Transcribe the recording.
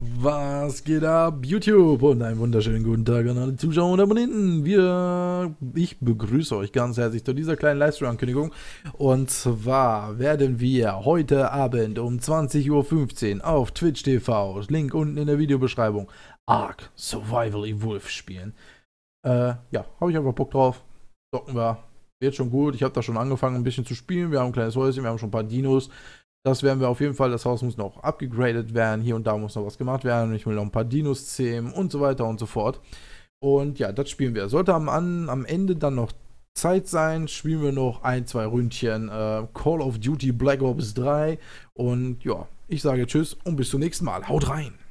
Was geht ab, YouTube? Und einen wunderschönen guten Tag an alle Zuschauer und Abonnenten. Wir, ich begrüße euch ganz herzlich zu dieser kleinen Livestream-Ankündigung. Und zwar werden wir heute Abend um 20.15 Uhr auf Twitch TV, Link unten in der Videobeschreibung, Ark Survival Evolve spielen. Äh, ja, habe ich einfach Bock drauf. Socken wir. Wird schon gut. Ich habe da schon angefangen, ein bisschen zu spielen. Wir haben ein kleines Häuschen, wir haben schon ein paar Dinos. Das werden wir auf jeden Fall, das Haus muss noch abgegradet werden, hier und da muss noch was gemacht werden, ich will noch ein paar Dinos zähmen und so weiter und so fort. Und ja, das spielen wir. Sollte am, am Ende dann noch Zeit sein, spielen wir noch ein, zwei Ründchen äh, Call of Duty Black Ops 3 und ja, ich sage Tschüss und bis zum nächsten Mal. Haut rein!